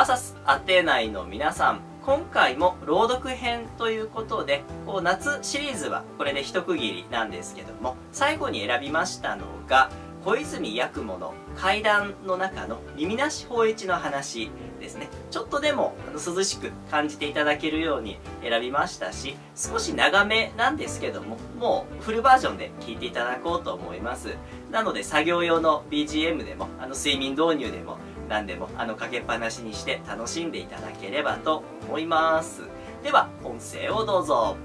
アサスアテナイの皆さん今回も朗読編ということでこう夏シリーズはこれで一区切りなんですけども最後に選びましたのが小泉八雲の階段の中の耳なし芳一の話ですねちょっとでもあの涼しく感じていただけるように選びましたし少し長めなんですけどももうフルバージョンで聴いていただこうと思いますなので作業用の BGM でもあの睡眠導入でも何でもあのかけっぱなしにして楽しんでいただければと思いますでは音声をどうぞ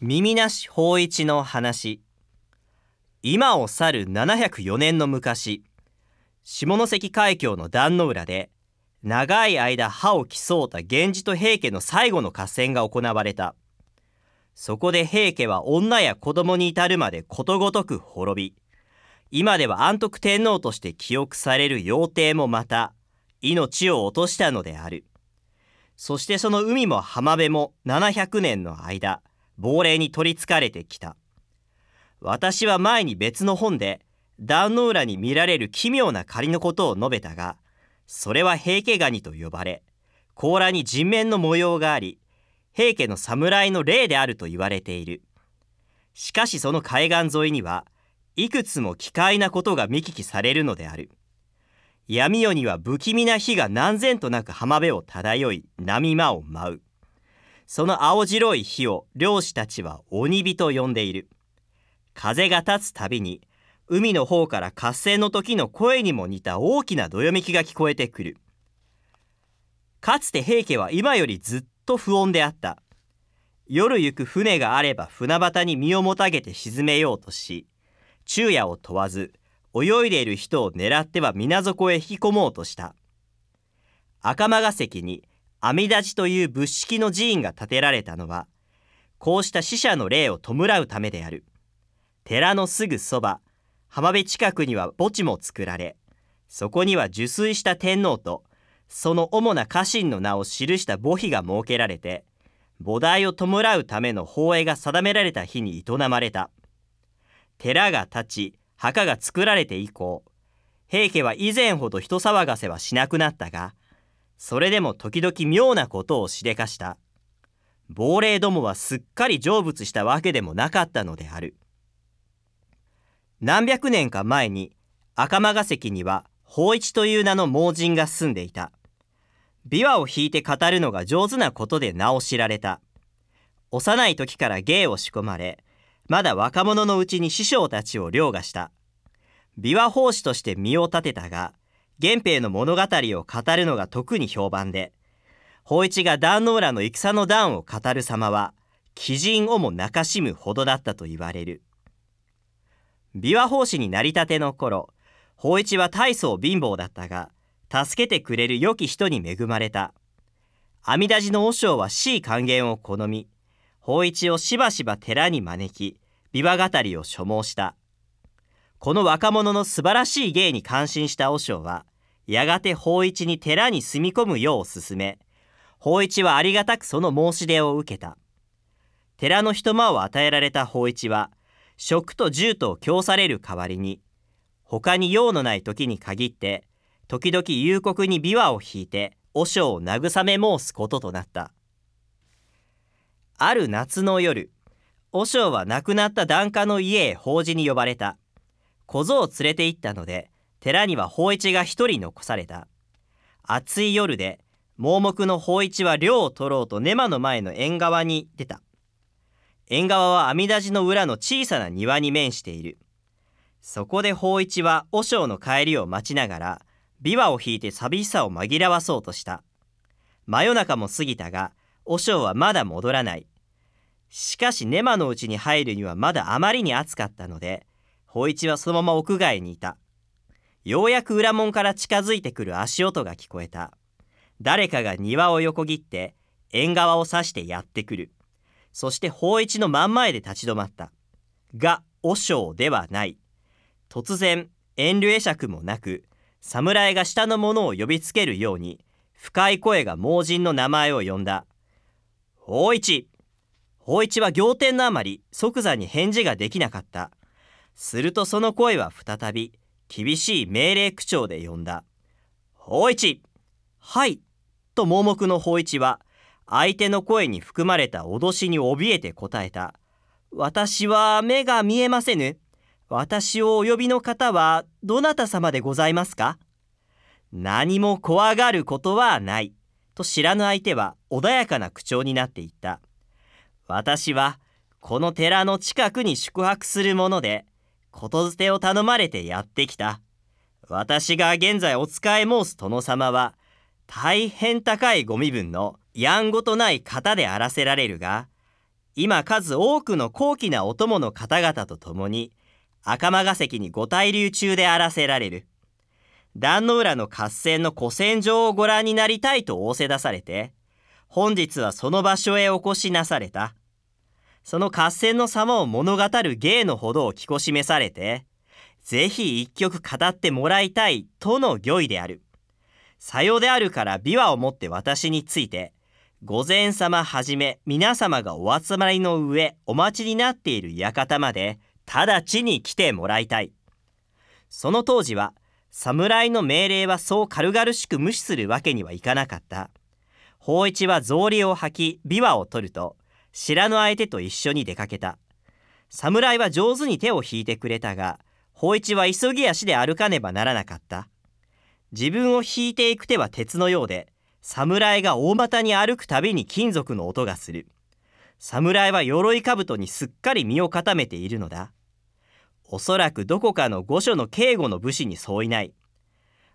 耳なし法一の話今を去る704年の昔下関海峡の壇の浦で長い間歯を競うた源氏と平家の最後の合戦が行われたそこで平家は女や子供に至るまでことごとく滅び今では安徳天皇として記憶される妖帝もまた命を落としたのであるそしてその海も浜辺も700年の間亡霊に取りつかれてきた私は前に別の本で壇の浦に見られる奇妙な仮のことを述べたがそれは平家ガニと呼ばれ甲羅に人面の模様があり平家の侍の霊であると言われているしかしその海岸沿いにはいくつも奇怪なことが見聞きされるのである闇夜には不気味な火が何千となく浜辺を漂い波間を舞うその青白い火を漁師たちは鬼火と呼んでいる風が立つたびに海の方から活性の時の声にも似た大きなどよめきが聞こえてくるかつて平家は今よりずっと不穏であった夜行く船があれば船端に身をもたげて沈めようとし昼夜を問わず泳いでいる人を狙っては水底へ引き込もうとした赤間が関に阿弥陀寺という仏式の寺院が建てられたのはこうした死者の霊を弔うためである寺のすぐそば浜辺近くには墓地も作られそこには受水した天皇とその主な家臣の名を記した墓碑が設けられて菩提を弔うための法会が定められた日に営まれた寺が建ち墓が作られて以降平家は以前ほど人騒がせはしなくなったがそれでも時々妙なことをしでかした亡霊どもはすっかり成仏したわけでもなかったのである何百年か前に赤間が関には法一という名の盲人が住んでいた琵琶を弾いて語るのが上手なことで名を知られた幼い時から芸を仕込まれまだ若者のうちに師匠たちを凌駕した。琵琶法師として身を立てたが、源平の物語を語るのが特に評判で、法一が壇の浦の戦の段を語る様は、鬼人をも泣かしむほどだったと言われる。琵琶法師になりたての頃、法一は大層貧乏だったが、助けてくれる良き人に恵まれた。阿弥陀寺の和尚は C 還元を好み、法一をしばしば寺に招き、琵琶語りを所望した。この若者の素晴らしい芸に感心した和尚は、やがて法一に寺に住み込むよう勧め、法一はありがたくその申し出を受けた。寺の一間を与えられた法一は、食と住とを供される代わりに、他に用のない時に限って、時々夕刻に琵琶を引いて、和尚を慰め申すこととなった。ある夏の夜和尚は亡くなった檀家の家へ法事に呼ばれた小僧を連れて行ったので寺には法一が一人残された暑い夜で盲目の法一は漁を取ろうと根間の前の縁側に出た縁側は阿弥陀寺の裏の小さな庭に面しているそこで法一は和尚の帰りを待ちながら琵琶を引いて寂しさを紛らわそうとした真夜中も過ぎたが和尚はまだ戻らない。しかし、ネマのうちに入るにはまだあまりに暑かったので、芳一はそのまま屋外にいた。ようやく裏門から近づいてくる足音が聞こえた。誰かが庭を横切って、縁側を指してやってくる。そして芳一の真ん前で立ち止まった。が、和尚ではない。突然、遠慮会釈もなく、侍が下の者を呼びつけるように、深い声が盲人の名前を呼んだ。法一法一は仰天のあまり即座に返事ができなかったするとその声は再び厳しい命令口調で呼んだ法一はいと盲目の法一は相手の声に含まれた脅しに怯えて答えた私は目が見えませぬ私をお呼びの方はどなた様でございますか何も怖がることはない。と知らぬ相手は穏やかな口調になっていった。私はこの寺の近くに宿泊するもので、ことづてを頼まれてやってきた。私が現在お使い申す殿様は、大変高いご身分のやんごとない方であらせられるが、今数多くの高貴なお供の方々と共に、赤間が関にご滞留中であらせられる。壇の浦の合戦の古戦場をご覧になりたいと仰せ出されて、本日はその場所へお越しなされた。その合戦の様を物語る芸のほどを聞こしめされて、ぜひ一曲語ってもらいたいとの御意である。さようであるから琵琶を持って私について、御前様はじめ皆様がお集まりの上お待ちになっている館まで直ちに来てもらいたい。その当時は侍の命令はそう軽々しく無視するわけにはいかなかった。法一は草履を履き、琵琶を取ると、白の相手と一緒に出かけた。侍は上手に手を引いてくれたが、法一は急ぎ足で歩かねばならなかった。自分を引いていく手は鉄のようで、侍が大股に歩くたびに金属の音がする。侍は鎧兜にすっかり身を固めているのだ。おそらくどこかの御所の警護の武士に相違ない。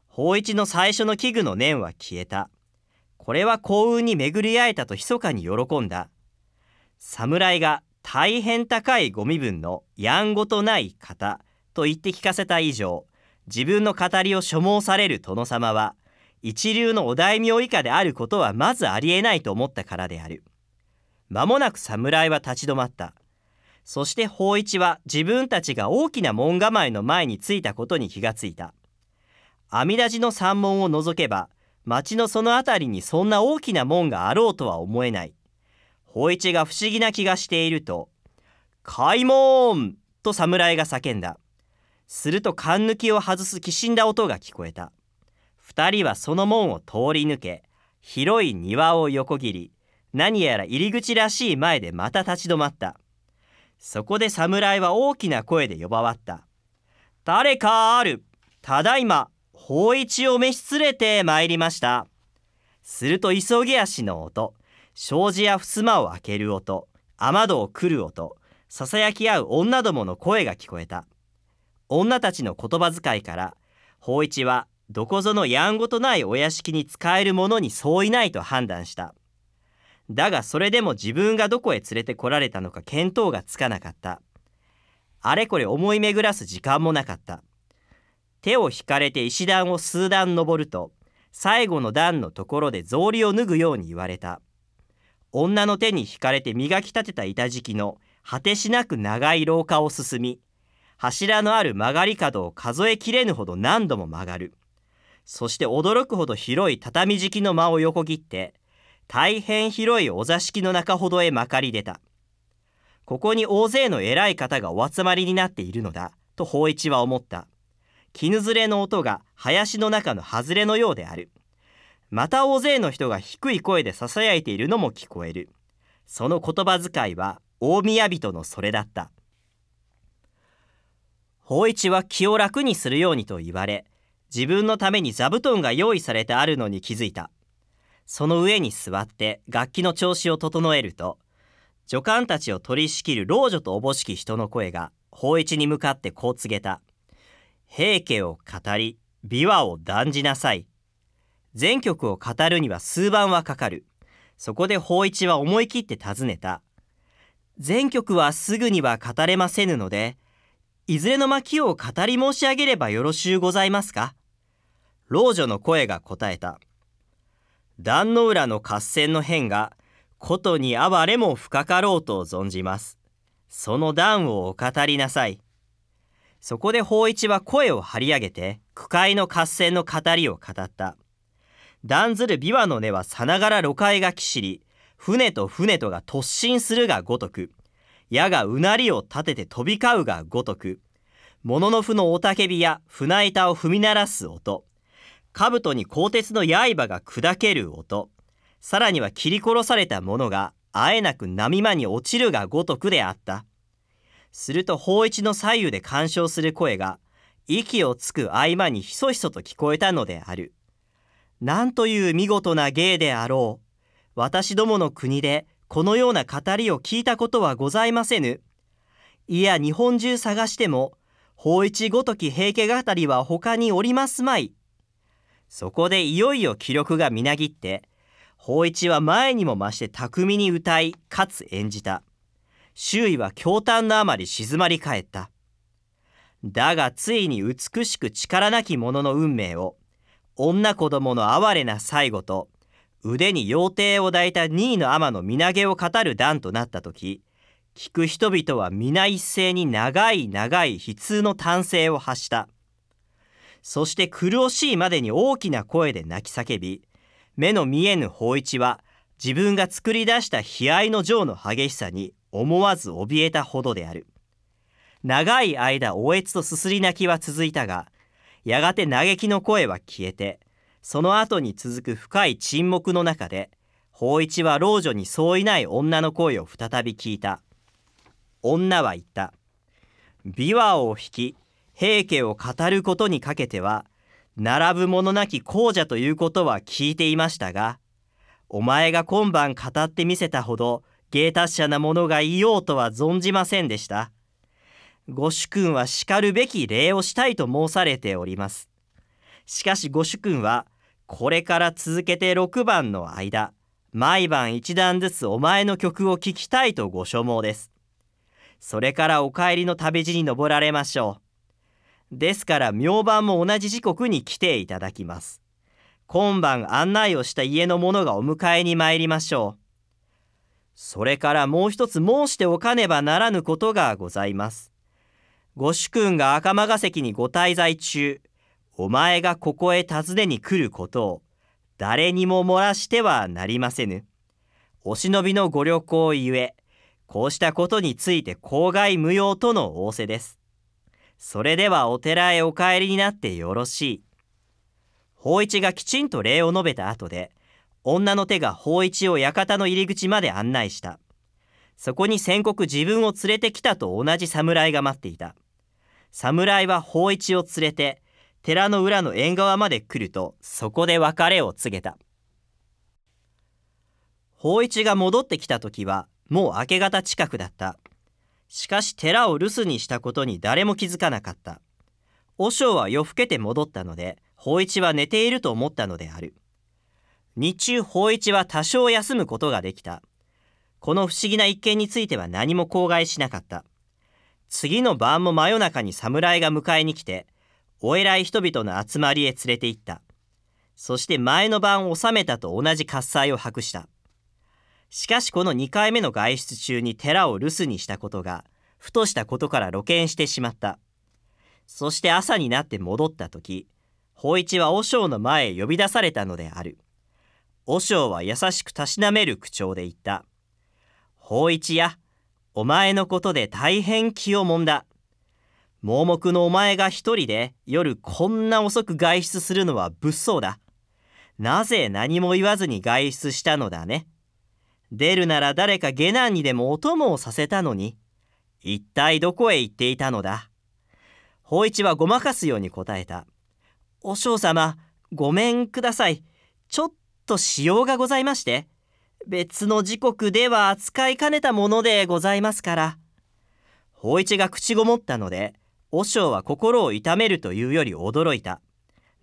法一の最初の器具の念は消えた。これは幸運に巡り合えたと密かに喜んだ。侍が大変高いご身分のやんごとない方と言って聞かせた以上、自分の語りを所望される殿様は、一流のお大名以下であることはまずありえないと思ったからである。間もなく侍は立ち止まった。そして法一は自分たちが大きな門構えの前に着いたことに気がついた。阿弥陀寺の山門を除けば、町のその辺りにそんな大きな門があろうとは思えない。法一が不思議な気がしていると、開門と侍が叫んだ。すると勘抜きを外すきしんだ音が聞こえた。二人はその門を通り抜け、広い庭を横切り、何やら入り口らしい前でまた立ち止まった。そこで侍は大きな声で呼ばわった。誰かある。ただいま、法一を召し連れて参りました。すると急ぎ足の音、障子や襖を開ける音、雨戸を来る音、ささやき合う女どもの声が聞こえた。女たちの言葉遣いから、法一はどこぞのやんごとないお屋敷に使えるものに相違ないと判断した。だがそれでも自分がどこへ連れてこられたのか見当がつかなかった。あれこれ思い巡らす時間もなかった。手を引かれて石段を数段登ると、最後の段のところで草履を脱ぐように言われた。女の手に引かれて磨き立てた板敷きの果てしなく長い廊下を進み、柱のある曲がり角を数えきれぬほど何度も曲がる。そして驚くほど広い畳敷きの間を横切って、大変広いお座敷の中ほどへまかり出た。ここに大勢の偉い方がお集まりになっているのだ、と法一は思った。絹ずれの音が林の中の外れのようである。また大勢の人が低い声で囁いているのも聞こえる。その言葉遣いは大宮人のそれだった。法一は気を楽にするようにと言われ、自分のために座布団が用意されてあるのに気づいた。その上に座って楽器の調子を整えると助官たちを取り仕切る老女とおぼしき人の声が法一に向かってこう告げた「平家を語り琵琶を断じなさい」「全曲を語るには数番はかかる」そこで法一は思い切って尋ねた「全曲はすぐには語れませぬのでいずれの巻を語り申し上げればよろしゅうございますか?」老女の声が答えた「壇の浦の合戦の変がことに哀れも深かろうと存じます。その段をお語りなさい。そこで法一は声を張り上げて、句会の合戦の語りを語った。断ずる琵琶の根はさながら路界がきしり、船と船とが突進するがごとく、矢がうなりを立てて飛び交うがごとく、もののふの雄たけびや船板を踏み鳴らす音、兜に鋼鉄の刃が砕ける音さらには切り殺された者があえなく波間に落ちるがごとくであったすると法一の左右で干渉する声が息をつく合間にひそひそと聞こえたのであるなんという見事な芸であろう私どもの国でこのような語りを聞いたことはございませぬいや日本中探しても法一ごとき平家語りは他におりますまいそこでいよいよ気力がみなぎって芳一は前にも増して巧みに歌いかつ演じた周囲は驚嘆のあまり静まり返っただがついに美しく力なき者の運命を女子供の哀れな最後と腕に妖精を抱いた2位の天の身投げを語る段となった時聞く人々は皆一斉に長い長い悲痛の嘆声を発した。そして苦しいまでに大きな声で泣き叫び、目の見えぬ芳一は、自分が作り出した悲哀の情の激しさに思わず怯えたほどである。長い間、おえつとすすり泣きは続いたが、やがて嘆きの声は消えて、その後に続く深い沈黙の中で、芳一は老女にそういない女の声を再び聞いた。女は言った。琵琶を引き、平家を語ることにかけては並ぶものなき皇者ということは聞いていましたがお前が今晩語ってみせたほど芸達者な者がいようとは存じませんでした。ご主君は叱るべき礼をしたいと申されております。しかしご主君はこれから続けて6番の間毎晩一段ずつお前の曲を聴きたいとご所望です。それからお帰りの旅路に登られましょう。ですから明晩も同じ時刻に来ていただきます。今晩案内をした家の者がお迎えに参りましょう。それからもう一つ申しておかねばならぬことがございます。ご主君が赤間が関にご滞在中、お前がここへ訪ねに来ることを、誰にも漏らしてはなりませぬ。お忍びのご旅行ゆえ、こうしたことについて公害無用との仰せです。それではお寺へお帰りになってよろしい。法一がきちんと礼を述べた後で、女の手が法一を館の入り口まで案内した。そこに宣告自分を連れてきたと同じ侍が待っていた。侍は法一を連れて、寺の裏の縁側まで来ると、そこで別れを告げた。法一が戻ってきた時は、もう明け方近くだった。しかし寺を留守にしたことに誰も気づかなかった。和尚は夜更けて戻ったので、法一は寝ていると思ったのである。日中法一は多少休むことができた。この不思議な一件については何も口外しなかった。次の晩も真夜中に侍が迎えに来て、お偉い人々の集まりへ連れて行った。そして前の晩収めたと同じ喝采を博した。しかしこの2回目の外出中に寺を留守にしたことが、ふとしたことから露見してしまった。そして朝になって戻った時、法一は和尚の前へ呼び出されたのである。和尚は優しくたしなめる口調で言った。法一や、お前のことで大変気をもんだ。盲目のお前が一人で夜こんな遅く外出するのは物騒だ。なぜ何も言わずに外出したのだね。出るなら誰か下男にでもお供をさせたのに、一体どこへ行っていたのだ。法一はごまかすように答えた。お嬢様、ごめんください。ちょっとようがございまして、別の時刻では扱いかねたものでございますから。法一が口ごもったので、和尚は心を痛めるというより驚いた。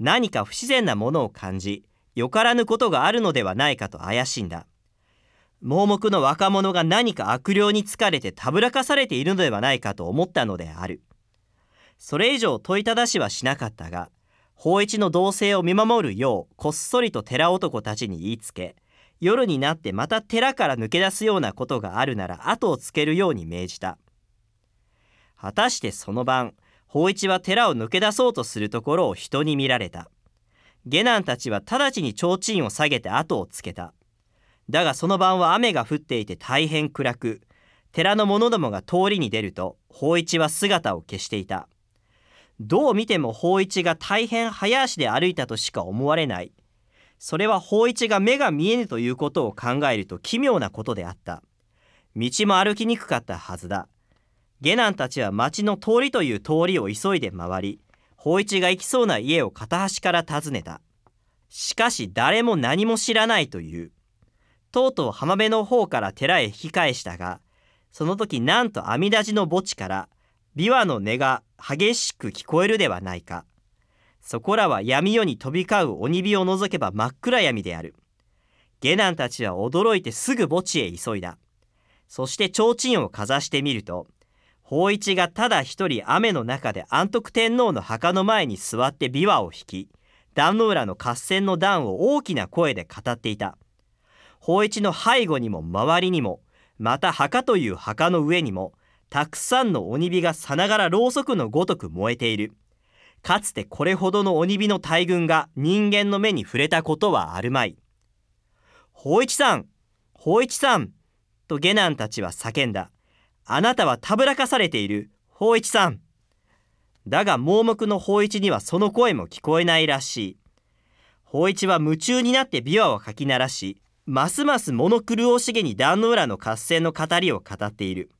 何か不自然なものを感じ、よからぬことがあるのではないかと怪しんだ。盲目の若者が何か悪霊に疲れてたぶらかされているのではないかと思ったのである。それ以上問いただしはしなかったが、法一の動静を見守るようこっそりと寺男たちに言いつけ、夜になってまた寺から抜け出すようなことがあるなら後をつけるように命じた。果たしてその晩、法一は寺を抜け出そうとするところを人に見られた。下男たちは直ちに提灯を下げて後をつけた。だがその晩は雨が降っていて大変暗く、寺の者どもが通りに出ると、法一は姿を消していた。どう見ても法一が大変早足で歩いたとしか思われない。それは法一が目が見えぬということを考えると奇妙なことであった。道も歩きにくかったはずだ。下男たちは町の通りという通りを急いで回り、法一が行きそうな家を片端から訪ねた。しかし誰も何も知らないという。とうとう浜辺の方から寺へ引き返したが、その時なんと阿弥陀寺の墓地から、琵琶の音が激しく聞こえるではないか。そこらは闇夜に飛び交う鬼火を除けば真っ暗闇である。下男たちは驚いてすぐ墓地へ急いだ。そして提灯をかざしてみると、法一がただ一人雨の中で安徳天皇の墓の前に座って琵琶を弾き、壇の浦の合戦の段を大きな声で語っていた。芳一の背後にも周りにもまた墓という墓の上にもたくさんの鬼火がさながらろうそくのごとく燃えているかつてこれほどの鬼火の大群が人間の目に触れたことはあるまい芳一さん芳一さんと下男たちは叫んだあなたはたぶらかされている芳一さんだが盲目の芳一にはその声も聞こえないらしい芳一は夢中になって琵琶をかき鳴らしますます物狂おしげに壇の浦の合戦の語りを語っている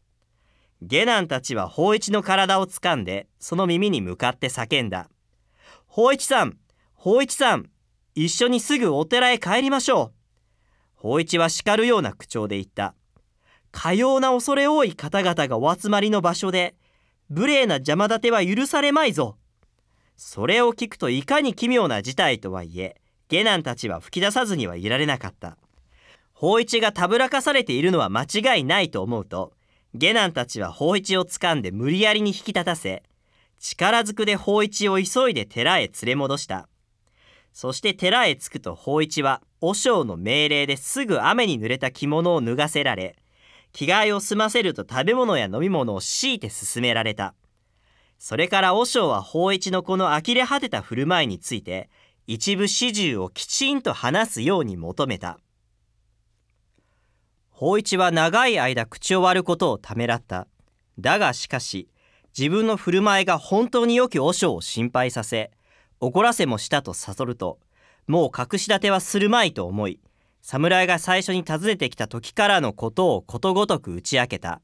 下男たちは法一の体を掴んでその耳に向かって叫んだ「法一さん法一さん一緒にすぐお寺へ帰りましょう」法一は叱るような口調で言ったかような恐れ多い方々がお集まりの場所で無礼な邪魔立ては許されまいぞそれを聞くといかに奇妙な事態とはいえ下男たちは吹き出さずにはいられなかった法一がたぶらかされているのは間違いないと思うと、下男たちは法一を掴んで無理やりに引き立たせ、力ずくで法一を急いで寺へ連れ戻した。そして寺へ着くと法一は、和尚の命令ですぐ雨に濡れた着物を脱がせられ、着替えを済ませると食べ物や飲み物を強いて勧められた。それから和尚は法一のこの呆れ果てた振る舞いについて、一部始終をきちんと話すように求めた。法一は長い間口を割ることをためらった。だがしかし、自分の振る舞いが本当に良き和尚を心配させ、怒らせもしたと悟ると、もう隠し立てはするまいと思い、侍が最初に訪ねてきた時からのことをことごとく打ち明けた。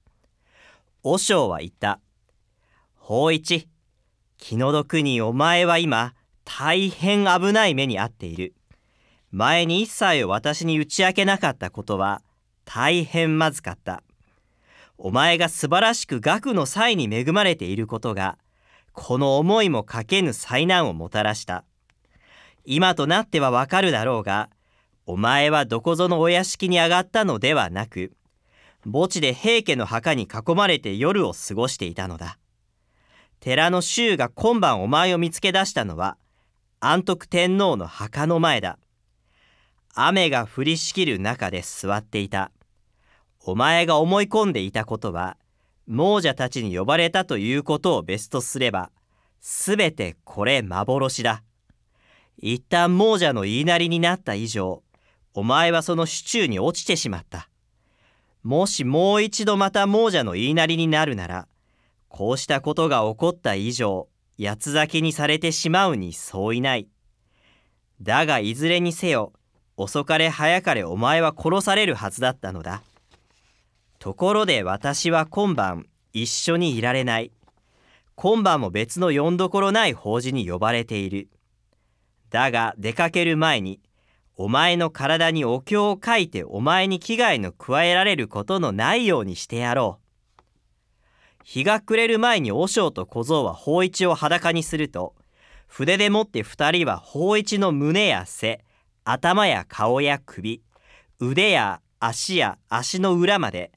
和尚は言った。法一、気の毒にお前は今、大変危ない目に遭っている。前に一切を私に打ち明けなかったことは、大変まずかった。お前が素晴らしく学の際に恵まれていることが、この思いもかけぬ災難をもたらした。今となってはわかるだろうが、お前はどこぞのお屋敷に上がったのではなく、墓地で平家の墓に囲まれて夜を過ごしていたのだ。寺の衆が今晩お前を見つけ出したのは、安徳天皇の墓の前だ。雨が降りしきる中で座っていた。お前が思い込んでいたことは亡者たちに呼ばれたということを別とすればすべてこれ幻だ一旦亡者の言いなりになった以上お前はその手中に落ちてしまったもしもう一度また亡者の言いなりになるならこうしたことが起こった以上八つ咲きにされてしまうに相違ないだがいずれにせよ遅かれ早かれお前は殺されるはずだったのだ。ところで私は今晩一緒にいられない。今晩も別の呼んどころない法事に呼ばれている。だが出かける前に、お前の体にお経を書いてお前に危害の加えられることのないようにしてやろう。日が暮れる前に和尚と小僧は法一を裸にすると、筆でもって二人は法一の胸や背、頭や顔や首、腕や足や足の裏まで、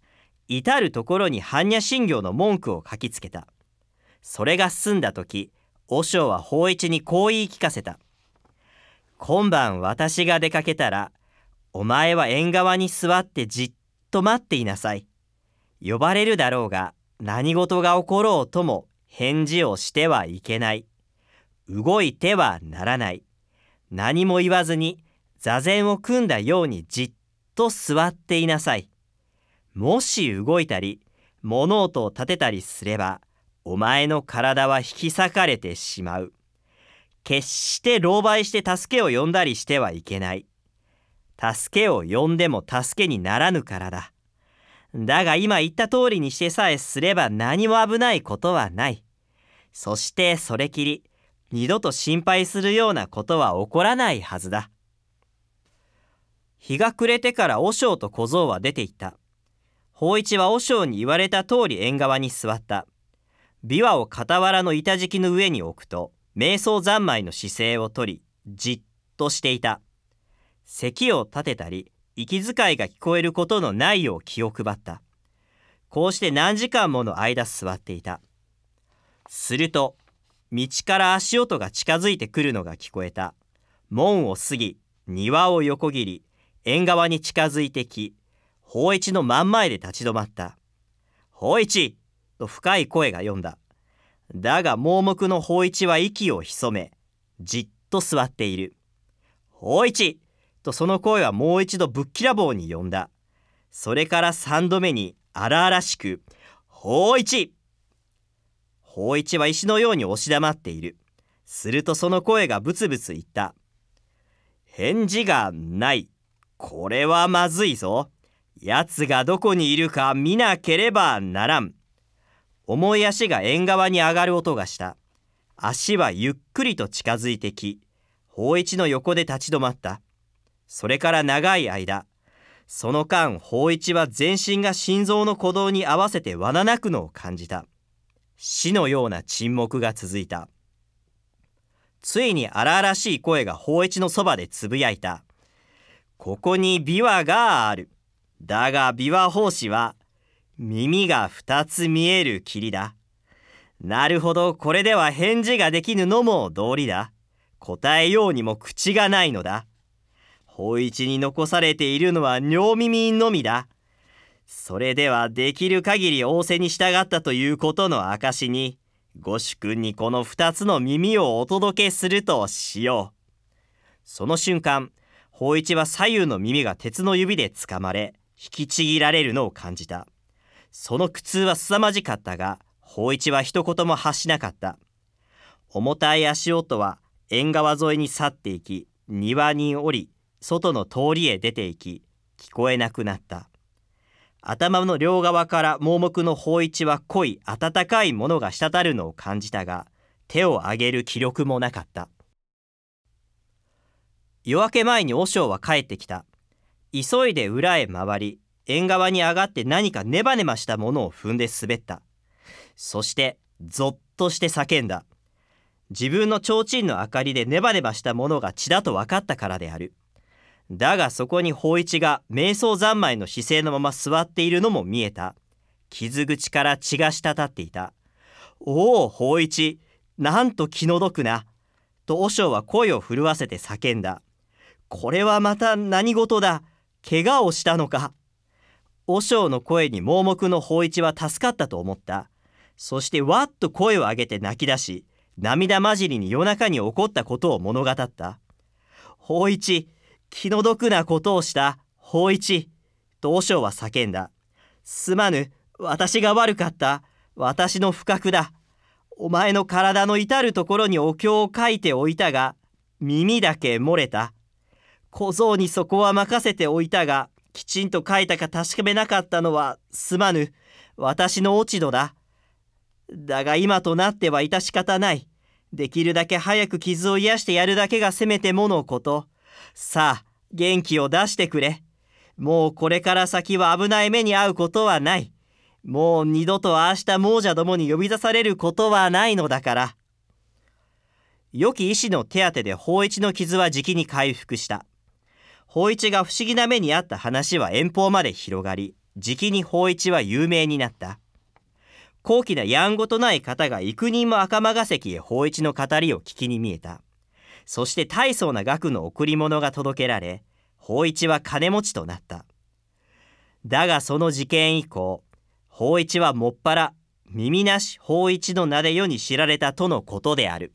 至る所に般若心経の文句を書きつけたそれが済んだ時和尚は法一にこう言い聞かせた「今晩私が出かけたらお前は縁側に座ってじっと待っていなさい」「呼ばれるだろうが何事が起ころうとも返事をしてはいけない」「動いてはならない」「何も言わずに座禅を組んだようにじっと座っていなさい」もし動いたり物音を立てたりすればお前の体は引き裂かれてしまう。決して狼狽して助けを呼んだりしてはいけない。助けを呼んでも助けにならぬからだ。だが今言った通りにしてさえすれば何も危ないことはない。そしてそれきり二度と心配するようなことは起こらないはずだ。日が暮れてから和尚と小僧は出て行った。法一は和尚に言われた通り縁側に座った。琵琶を傍らの板敷きの上に置くと、瞑想三昧の姿勢をとり、じっとしていた。咳を立てたり、息遣いが聞こえることのないよう気を配った。こうして何時間もの間座っていた。すると、道から足音が近づいてくるのが聞こえた。門を過ぎ、庭を横切り、縁側に近づいてき、法一の真ん前で立ち止まった。法一と深い声が読んだ。だが盲目の法一は息を潜め、じっと座っている。法一とその声はもう一度ぶっきらぼうに呼んだ。それから三度目に荒々しく、法一法一は石のように押し黙っている。するとその声がブツブツ言った。返事がない。これはまずいぞ。奴がどこにいるか見なければならん。重い足が縁側に上がる音がした。足はゆっくりと近づいてき、宝一の横で立ち止まった。それから長い間、その間、宝一は全身が心臓の鼓動に合わせてわななくのを感じた。死のような沈黙が続いた。ついに荒々しい声が宝一のそばでつぶやいた。ここに琵琶がある。だが琵琶法師は耳が二つ見える霧だ。なるほど、これでは返事ができぬのも道理だ。答えようにも口がないのだ。法一に残されているのは尿耳のみだ。それではできる限り仰せに従ったということの証に、ご主君にこの二つの耳をお届けするとしよう。その瞬間、法一は左右の耳が鉄の指でつかまれ、引きちぎられるのを感じたその苦痛は凄まじかったが芳一は一言も発しなかった重たい足音は縁側沿いに去っていき庭に降り外の通りへ出て行き聞こえなくなった頭の両側から盲目の芳一は濃い温かいものが滴るのを感じたが手を上げる気力もなかった夜明け前に和尚は帰ってきた急いで裏へ回り、縁側に上がって何かネバネバしたものを踏んで滑った。そして、ぞっとして叫んだ。自分の提灯の明かりでネバネバしたものが血だと分かったからである。だがそこに芳一が瞑想三昧の姿勢のまま座っているのも見えた。傷口から血が滴っていた。おお、芳一、なんと気の毒な。と和尚は声を震わせて叫んだ。これはまた何事だ。怪我をしたのか和尚の声に盲目の芳一は助かったと思ったそしてわっと声を上げて泣き出し涙交じりに夜中に起こったことを物語った芳一気の毒なことをした芳一と和尚は叫んだすまぬ私が悪かった私の不覚だお前の体の至るところにお経を書いておいたが耳だけ漏れた小僧にそこは任せておいたが、きちんと書いたか確かめなかったのはすまぬ、私の落ち度だ。だが今となっては致し方ない。できるだけ早く傷を癒してやるだけがせめてものこと。さあ、元気を出してくれ。もうこれから先は危ない目に遭うことはない。もう二度とああした亡者どもに呼び出されることはないのだから。良き医師の手当てで法一の傷はじきに回復した。法一が不思議な目にあった話は遠方まで広がり、じきに法一は有名になった。高貴なやんごとない方が幾人も赤間が関へ法一の語りを聞きに見えた。そして大層な額の贈り物が届けられ、法一は金持ちとなった。だがその事件以降、法一はもっぱら、耳なし法一の名で世に知られたとのことである。